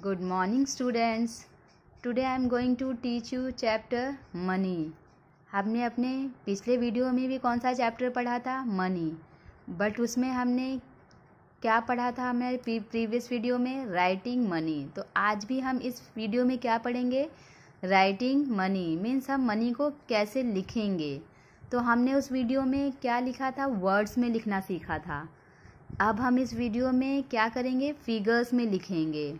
good morning students today i am going to teach you chapter money हमने अपने पिछले video में भी कौन सा चैप्टर पढ़ा था मनी बट उसमें हमने क्या पढ़ा था हमने प्रीवियस वीडियो में राइटिंग मनी तो आज भी हम इस वीडियो में क्या पढ़ेंगे राइटिंग मनी मीन्स हम मनी को कैसे लिखेंगे तो हमने उस वीडियो में क्या लिखा था वर्ड्स में लिखना सीखा था अब हम इस वीडियो में क्या करेंगे फिगर्स में लिखेंगे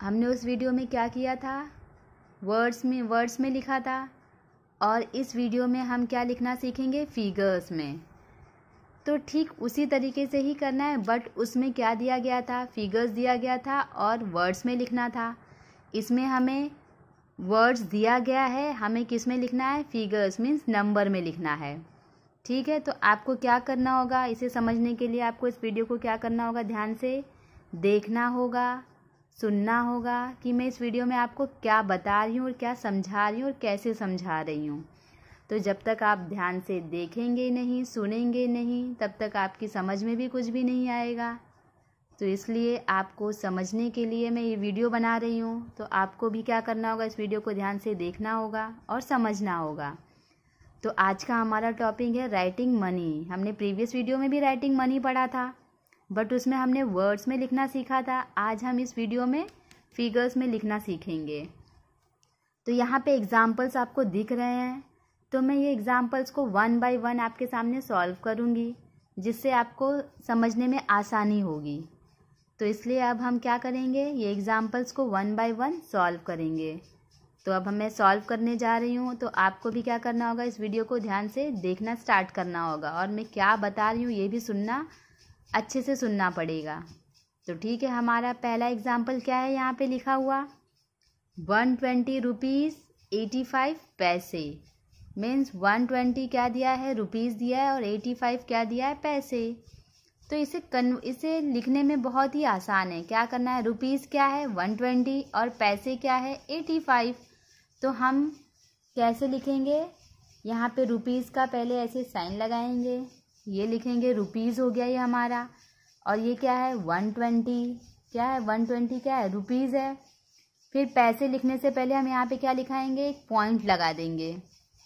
हमने उस वीडियो में क्या किया था वर्ड्स में वर्ड्स में लिखा था और इस वीडियो में हम क्या लिखना सीखेंगे फिगर्स में तो ठीक उसी तरीके से ही करना है बट उसमें क्या दिया गया था फिगर्स दिया गया था और वर्ड्स में लिखना था इसमें हमें वर्ड्स दिया गया है हमें किस में लिखना है फिगर्स मीन्स नंबर में लिखना है ठीक है तो आपको क्या करना होगा इसे समझने के लिए आपको इस वीडियो को क्या करना होगा ध्यान से देखना होगा सुनना होगा कि मैं इस वीडियो में आपको क्या बता रही हूँ और क्या समझा रही हूँ और कैसे समझा रही हूँ तो जब तक आप ध्यान से देखेंगे नहीं सुनेंगे नहीं तब तक आपकी समझ में भी कुछ भी नहीं आएगा तो इसलिए आपको समझने के लिए मैं ये वीडियो बना रही हूँ तो आपको भी क्या करना होगा इस वीडियो को ध्यान से देखना होगा और समझना होगा तो आज का हमारा टॉपिक है राइटिंग मनी हमने प्रीवियस वीडियो में भी राइटिंग मनी पढ़ा था बट उसमें हमने वर्ड्स में लिखना सीखा था आज हम इस वीडियो में फिगर्स में लिखना सीखेंगे तो यहाँ पे एग्ज़ाम्पल्स आपको दिख रहे हैं तो मैं ये एग्ज़ाम्पल्स को वन बाय वन आपके सामने सॉल्व करूँगी जिससे आपको समझने में आसानी होगी तो इसलिए अब हम क्या करेंगे ये एग्ज़ाम्पल्स को वन बाय वन सॉल्व करेंगे तो अब मैं सॉल्व करने जा रही हूँ तो आपको भी क्या करना होगा इस वीडियो को ध्यान से देखना स्टार्ट करना होगा और मैं क्या बता रही हूँ ये भी सुनना अच्छे से सुनना पड़ेगा तो ठीक है हमारा पहला एग्जाम्पल क्या है यहाँ पे लिखा हुआ one twenty rupees eighty five पैसे मीन्स वन ट्वेंटी क्या दिया है रुपीज़ दिया है और एटी फाइव क्या दिया है पैसे तो इसे कन इसे लिखने में बहुत ही आसान है क्या करना है रुपीज़ क्या है वन ट्वेंटी और पैसे क्या है एटी फाइव तो हम कैसे लिखेंगे यहाँ पे रुपीज़ का पहले ऐसे साइन लगाएंगे ये लिखेंगे रुपीज़ हो गया ये हमारा और ये क्या है वन ट्वेंटी क्या है वन ट्वेंटी क्या है रुपीज़ है फिर पैसे लिखने से पहले हम यहाँ पे क्या लिखाएंगे एक पॉइंट लगा देंगे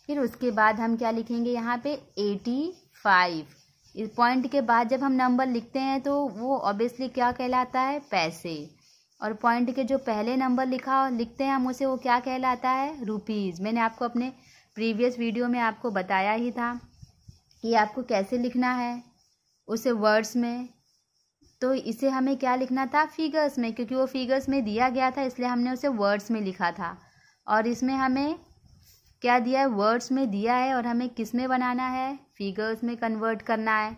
फिर उसके बाद हम क्या लिखेंगे यहाँ पे एटी फाइव इस पॉइंट के बाद जब हम नंबर लिखते हैं तो वो ऑब्वियसली क्या कहलाता है पैसे और पॉइंट के जो पहले नंबर लिखा लिखते हैं हम उसे वो क्या कहलाता है रुपीज़ मैंने आपको अपने प्रीवियस वीडियो में आपको बताया ही था कि आपको कैसे लिखना है उसे वर्ड्स में तो इसे हमें क्या लिखना था फिगर्स में क्योंकि वो फिगर्स में दिया गया था इसलिए हमने उसे वर्ड्स में लिखा था और इसमें हमें क्या दिया है वर्ड्स में दिया है और हमें किस में बनाना है फिगर्स में कन्वर्ट करना है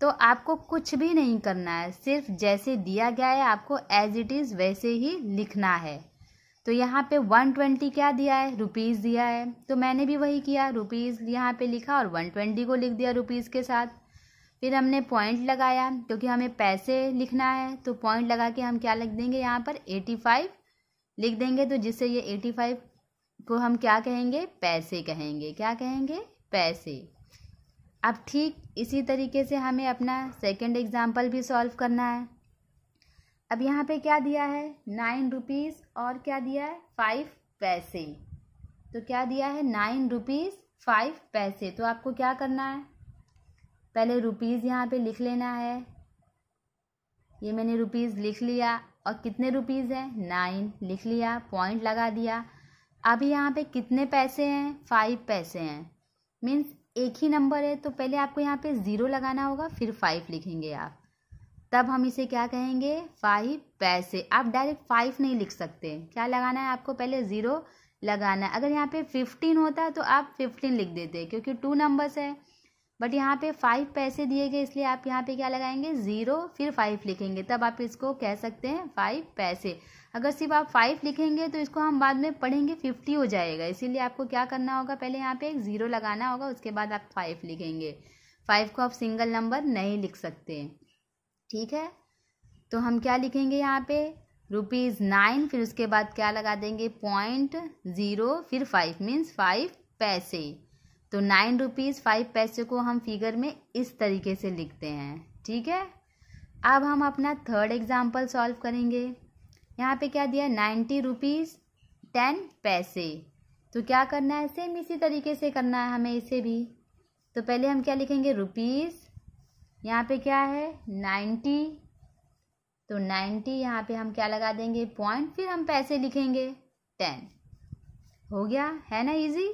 तो आपको कुछ भी नहीं करना है सिर्फ जैसे दिया गया है आपको एज इट इज़ वैसे ही लिखना है तो यहाँ पे वन ट्वेंटी क्या दिया है रुपीज़ दिया है तो मैंने भी वही किया रुपीज़ यहाँ पे लिखा और वन ट्वेंटी को लिख दिया रुपीज़ के साथ फिर हमने पॉइंट लगाया क्योंकि हमें पैसे लिखना है तो पॉइंट लगा के हम क्या लिख देंगे यहाँ पर एटी फाइव लिख देंगे तो जिससे ये एटी फाइव को हम क्या कहेंगे पैसे कहेंगे क्या कहेंगे पैसे अब ठीक इसी तरीके से हमें अपना सेकेंड एग्जाम्पल भी सॉल्व करना है अब यहाँ पे क्या दिया है नाइन रुपीज़ और क्या दिया है फाइव पैसे तो क्या दिया है नाइन रुपीज़ फाइव पैसे तो आपको क्या करना है पहले रुपीज़ यहाँ पे लिख लेना है ये मैंने रुपीज़ लिख लिया और कितने रुपीज़ हैं नाइन लिख लिया पॉइंट लगा दिया अभी यहाँ पे कितने पैसे हैं फाइव पैसे हैं मीन्स एक ही नंबर है तो पहले आपको यहाँ पे ज़ीरो लगाना होगा फिर फाइव लिखेंगे आप तब हम इसे क्या कहेंगे फाइव पैसे आप डायरेक्ट फाइव नहीं लिख सकते क्या लगाना है आपको पहले ज़ीरो लगाना है अगर यहाँ पे फिफ्टीन होता तो आप फिफ्टीन लिख देते क्योंकि टू नंबर्स है बट यहाँ पे फाइव पैसे दिए गए इसलिए आप यहाँ पे क्या लगाएंगे ज़ीरो फिर फाइव लिखेंगे तब आप इसको कह सकते हैं फाइव पैसे अगर सिर्फ आप फाइव लिखेंगे तो इसको हम बाद में पढ़ेंगे फिफ्टी हो जाएगा इसीलिए आपको क्या करना होगा पहले यहाँ पे एक ज़ीरो लगाना होगा उसके बाद आप फाइव लिखेंगे फाइव को आप सिंगल नंबर नहीं लिख सकते ठीक है तो हम क्या लिखेंगे यहाँ पे रुपीज़ नाइन फिर उसके बाद क्या लगा देंगे पॉइंट ज़ीरो फिर फाइव मीन्स फाइव पैसे तो नाइन रुपीज़ फाइव पैसे को हम फिगर में इस तरीके से लिखते हैं ठीक है अब हम अपना थर्ड एग्जाम्पल सॉल्व करेंगे यहाँ पे क्या दिया नाइन्टी रुपीज़ टेन पैसे तो क्या करना है सेम इसी तरीके से करना है हमें इसे भी तो पहले हम क्या लिखेंगे रुपीज़ यहाँ पे क्या है नाइन्टी तो नाइन्टी यहाँ पे हम क्या लगा देंगे पॉइंट फिर हम पैसे लिखेंगे टेन हो गया है ना इजी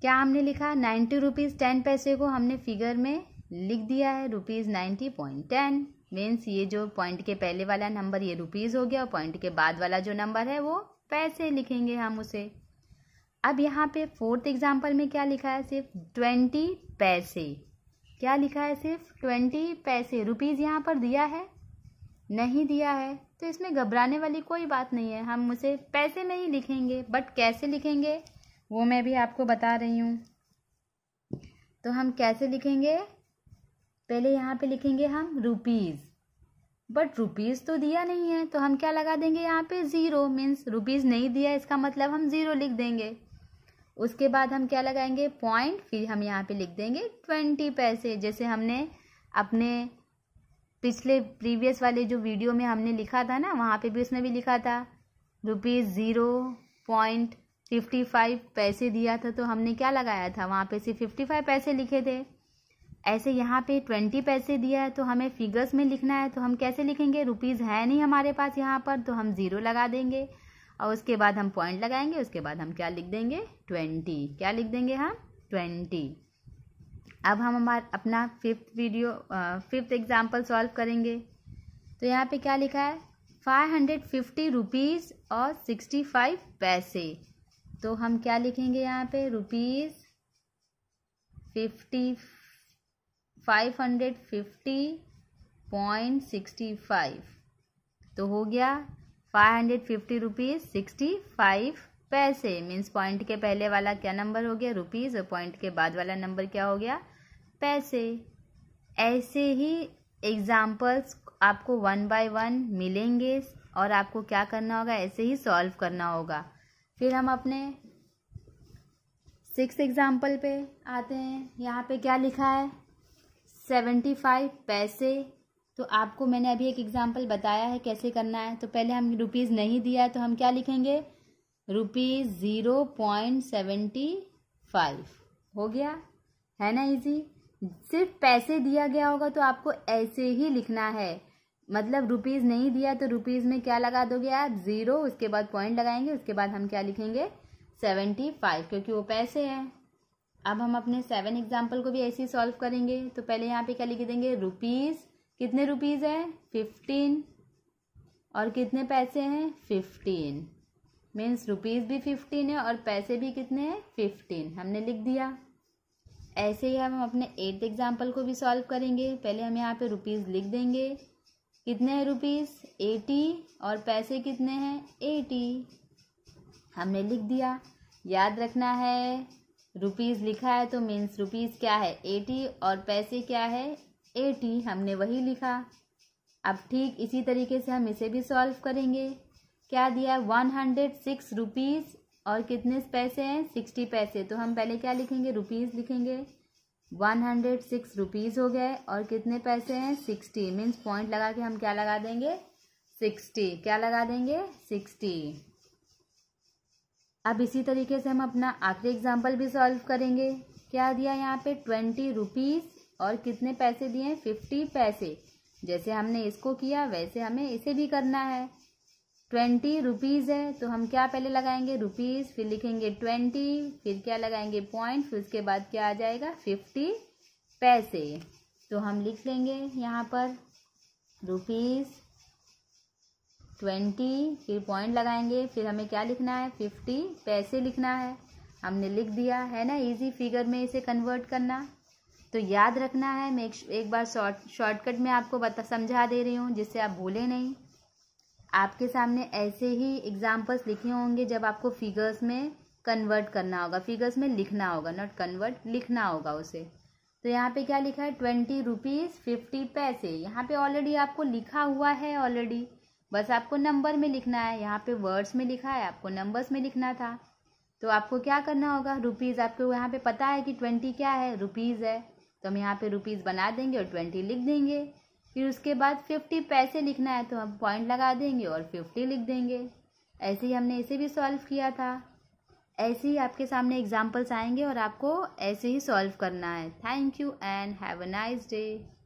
क्या हमने लिखा नाइन्टी रुपीज़ टेन पैसे को हमने फिगर में लिख दिया है rupees ninety point ten means ये जो पॉइंट के पहले वाला नंबर ये रुपीज़ हो गया और पॉइंट के बाद वाला जो नंबर है वो पैसे लिखेंगे हम उसे अब यहाँ पे फोर्थ एग्जाम्पल में क्या लिखा है सिर्फ ट्वेंटी पैसे क्या लिखा है सिर्फ ट्वेंटी पैसे रुपीज़ यहाँ पर दिया है नहीं दिया है तो इसमें घबराने वाली कोई बात नहीं है हम उसे पैसे नहीं लिखेंगे बट कैसे लिखेंगे वो मैं भी आपको बता रही हूँ तो हम कैसे लिखेंगे पहले यहाँ पे लिखेंगे हम रुपीज़ बट रुपीज़ तो दिया नहीं है तो हम क्या लगा देंगे यहाँ पे ज़ीरो मीन्स रुपीज़ नहीं दिया इसका मतलब हम ज़ीरो लिख देंगे उसके बाद हम क्या लगाएंगे पॉइंट फिर हम यहाँ पे लिख देंगे ट्वेंटी पैसे जैसे हमने अपने पिछले प्रीवियस वाले जो वीडियो में हमने लिखा था ना वहाँ पे भी उसमें भी लिखा था rupees zero point fifty five पैसे दिया था तो हमने क्या लगाया था वहाँ पे सिर्फ फिफ्टी फाइव पैसे लिखे थे ऐसे यहाँ पे ट्वेंटी पैसे दिया है तो हमें फिगर्स में लिखना है तो हम कैसे लिखेंगे रुपीज़ है नहीं हमारे पास यहाँ पर तो हम ज़ीरो लगा देंगे और उसके बाद हम पॉइंट लगाएंगे उसके बाद हम क्या लिख देंगे ट्वेंटी क्या लिख देंगे हम ट्वेंटी अब हम हमारा अपना fifth video fifth example solve करेंगे तो यहाँ पे क्या लिखा है फाइव हंड्रेड फिफ्टी रुपीज़ और सिक्सटी फाइव पैसे तो हम क्या लिखेंगे यहाँ पे rupees fifty five hundred fifty point sixty five तो हो गया five hundred fifty rupees sixty five पैसे मीन्स पॉइंट के पहले वाला क्या नंबर हो गया रुपीज़ और पॉइंट के बाद वाला नंबर क्या हो गया पैसे ऐसे ही एग्ज़ाम्पल्स आपको वन बाय वन मिलेंगे और आपको क्या करना होगा ऐसे ही सॉल्व करना होगा फिर हम अपने सिक्स एग्ज़ाम्पल पे आते हैं यहाँ पे क्या लिखा है सेवेंटी फाइव पैसे तो आपको मैंने अभी एक एग्ज़ाम्पल बताया है कैसे करना है तो पहले हम रुपीज़ नहीं दिया है तो हम क्या लिखेंगे rupees zero point seventy five हो गया है ना इजी सिर्फ पैसे दिया गया होगा तो आपको ऐसे ही लिखना है मतलब रुपीज़ नहीं दिया तो रुपीज़ में क्या लगा दोगे आप ज़ीरो उसके बाद पॉइंट लगाएंगे उसके बाद हम क्या लिखेंगे सेवेंटी फाइव क्योंकि वो पैसे हैं अब हम अपने सेवन एग्जाम्पल को भी ऐसे ही सॉल्व करेंगे तो पहले यहाँ पे क्या लिख देंगे रुपीज़ कितने रुपीज़ है फिफ्टीन और कितने पैसे हैं फिफ्टीन मीन्स रुपीज़ भी फिफ्टीन है और पैसे भी कितने हैं फिफ्टीन हमने लिख दिया ऐसे ही हम अपने एट्थ एग्जाम्पल को भी सॉल्व करेंगे पहले हम यहाँ पे रुपीज़ लिख देंगे कितने हैं रुपीज़ एटी और पैसे कितने हैं एटी हमने लिख दिया याद रखना है रुपीज़ लिखा है तो मीन्स रुपीज़ क्या है एटी और पैसे क्या है एटी हमने वही लिखा अब ठीक इसी तरीके से हम इसे भी सॉल्व करेंगे क्या दिया वन हंड्रेड सिक्स रुपीज़ और कितने पैसे हैं सिक्सटी पैसे तो हम पहले क्या लिखेंगे रुपीज़ लिखेंगे वन हंड्रेड सिक्स रुपीज़ हो गए और कितने पैसे हैं सिक्सटी मीन्स पॉइंट लगा के हम क्या लगा देंगे सिक्सटी क्या लगा देंगे सिक्सटी अब इसी तरीके से हम अपना आखिरी एग्जाम्पल भी सॉल्व करेंगे क्या दिया यहाँ पे ट्वेंटी रुपीज़ और कितने पैसे दिए फिफ्टी पैसे जैसे हमने इसको किया वैसे हमें इसे भी करना है ट्वेंटी रुपीज़ है तो हम क्या पहले लगाएंगे रुपीज़ फिर लिखेंगे ट्वेंटी फिर क्या लगाएंगे पॉइंट फिर उसके बाद क्या आ जाएगा फिफ्टी पैसे तो हम लिख लेंगे यहाँ पर रुपीज़ ट्वेंटी फिर पॉइंट लगाएंगे फिर हमें क्या लिखना है फिफ्टी पैसे लिखना है हमने लिख दिया है ना इजी फिगर में इसे कन्वर्ट करना तो याद रखना है मैं एक, बार शॉर्ट शॉर्टकट में आपको बता समझा दे रही हूँ जिससे आप भूलें नहीं आपके सामने ऐसे ही एग्जाम्पल्स लिखे होंगे जब आपको फिगर्स में कन्वर्ट करना होगा फिगर्स में लिखना होगा नॉट कन्वर्ट लिखना होगा उसे तो यहाँ पे क्या लिखा है ट्वेंटी रुपीज़ फिफ्टी पैसे यहाँ पे ऑलरेडी आपको लिखा हुआ है ऑलरेडी बस आपको नंबर में लिखना है यहाँ पे वर्ड्स में लिखा है आपको नंबर्स में लिखना था तो आपको क्या करना होगा रुपीज़ आपको यहाँ पे पता है कि ट्वेंटी क्या है रुपीज़ है तो हम यहाँ पे रुपीज़ बना देंगे और ट्वेंटी लिख देंगे फिर उसके बाद फिफ्टी पैसे लिखना है तो हम पॉइंट लगा देंगे और फिफ्टी लिख देंगे ऐसे ही हमने इसे भी सॉल्व किया था ऐसे ही आपके सामने एग्जाम्पल्स आएंगे और आपको ऐसे ही सॉल्व करना है thank you and have a nice day